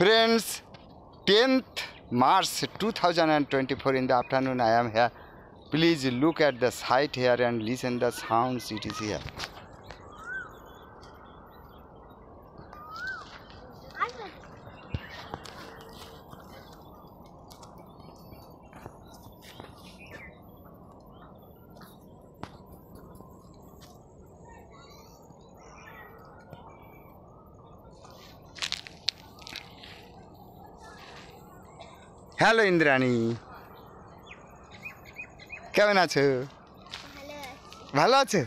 Friends, 10th March 2024 in the afternoon I am here. Please look at the site here and listen the sounds it is here. Hello Indrani কেমন আছো ভালো আছো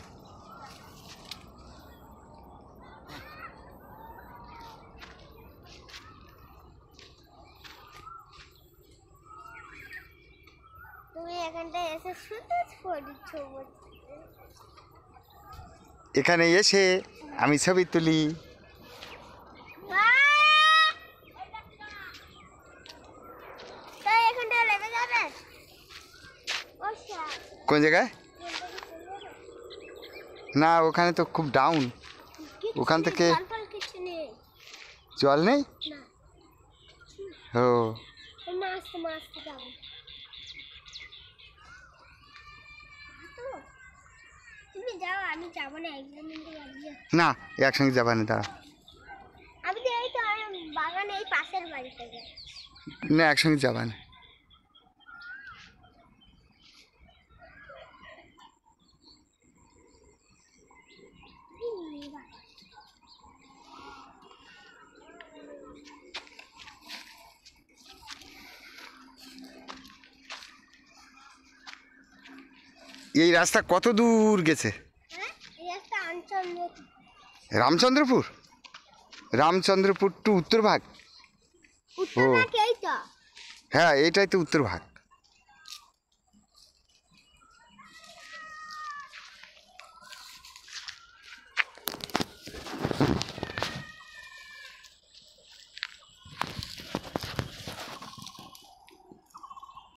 এখানে এসে আমি ছবি তুলি কোন জায়গায় না ওখানে তো খুব ডাউন ওখান থেকে জল নেই ও না একসঙ্গে যাবা না তারা না একসঙ্গে যাবা না এই রাস্তা কত দূর গেছে রামচন্দ্রপুর রামচন্দ্রপুর টু উত্তরভাগ ও হ্যাঁ এইটাই তো উত্তরভাগ